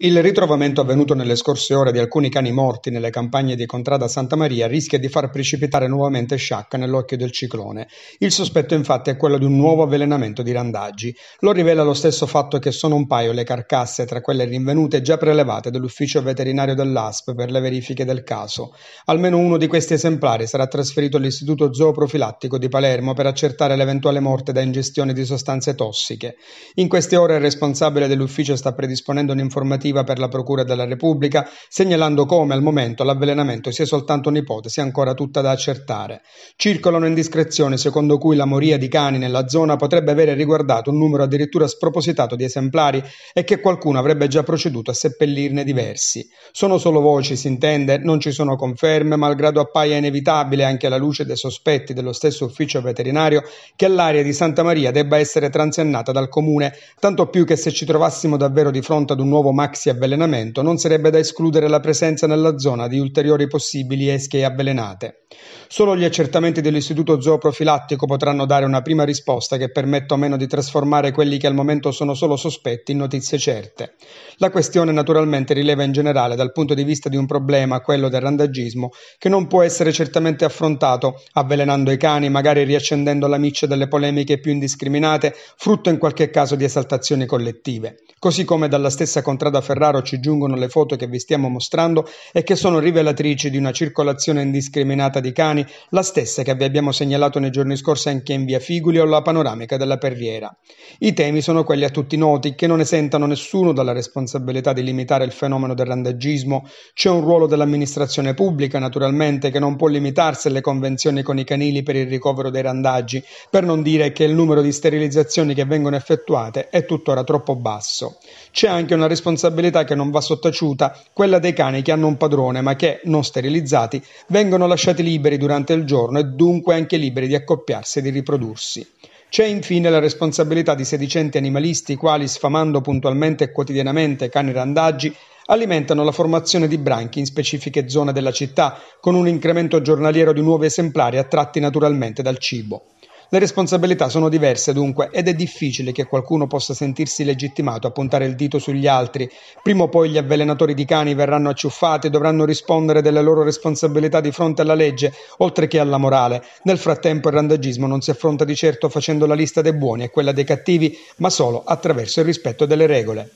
Il ritrovamento avvenuto nelle scorse ore di alcuni cani morti nelle campagne di Contrada Santa Maria rischia di far precipitare nuovamente Sciacca nell'occhio del ciclone. Il sospetto infatti è quello di un nuovo avvelenamento di randaggi. Lo rivela lo stesso fatto che sono un paio le carcasse tra quelle rinvenute già prelevate dall'ufficio veterinario dell'ASP per le verifiche del caso. Almeno uno di questi esemplari sarà trasferito all'Istituto Zooprofilattico di Palermo per accertare l'eventuale morte da ingestione di sostanze tossiche. In queste ore il responsabile dell'ufficio sta predisponendo un'informativa investigativa per la Procura della Repubblica, segnalando come al momento l'avvelenamento sia soltanto un'ipotesi ancora tutta da accertare. Circolano indiscrezioni secondo cui la moria di cani nella zona potrebbe avere riguardato un numero addirittura spropositato di esemplari e che qualcuno avrebbe già proceduto a seppellirne diversi. Sono solo voci, si intende, non ci sono conferme, malgrado appaia inevitabile anche alla luce dei sospetti dello stesso ufficio veterinario che l'area di Santa Maria debba essere transennata dal comune, tanto più che se ci trovassimo davvero di fronte ad un nuovo maxi maxi-avvelenamento non sarebbe da escludere la presenza nella zona di ulteriori possibili esche avvelenate. Solo gli accertamenti dell'Istituto Zooprofilattico potranno dare una prima risposta che permetta o meno di trasformare quelli che al momento sono solo sospetti in notizie certe. La questione naturalmente rileva in generale dal punto di vista di un problema, quello del randagismo, che non può essere certamente affrontato avvelenando i cani, magari riaccendendo la miccia delle polemiche più indiscriminate, frutto in qualche caso di esaltazioni collettive. Così come dalla stessa Contrada Ferraro ci giungono le foto che vi stiamo mostrando e che sono rivelatrici di una circolazione indiscriminata di cani Toscani, la stessa che vi abbiamo segnalato nei giorni scorsi anche in via Figuli o la panoramica della Perriera. I temi sono quelli a tutti noti, che non esentano nessuno dalla responsabilità di limitare il fenomeno del randagismo. C'è un ruolo dell'amministrazione pubblica, naturalmente, che non può limitarsi alle convenzioni con i canili per il ricovero dei randaggi, per non dire che il numero di sterilizzazioni che vengono effettuate è tuttora troppo basso. C'è anche una responsabilità che non va sottaciuta, quella dei cani che hanno un padrone ma che, non sterilizzati, vengono lasciati liberi durante il giorno e dunque anche liberi di accoppiarsi e di riprodursi. C'è infine la responsabilità di sedicenti animalisti i quali, sfamando puntualmente e quotidianamente cani randaggi, alimentano la formazione di branchi in specifiche zone della città, con un incremento giornaliero di nuovi esemplari attratti naturalmente dal cibo. Le responsabilità sono diverse dunque ed è difficile che qualcuno possa sentirsi legittimato a puntare il dito sugli altri. Prima o poi gli avvelenatori di cani verranno acciuffati e dovranno rispondere delle loro responsabilità di fronte alla legge, oltre che alla morale. Nel frattempo il randagismo non si affronta di certo facendo la lista dei buoni e quella dei cattivi, ma solo attraverso il rispetto delle regole.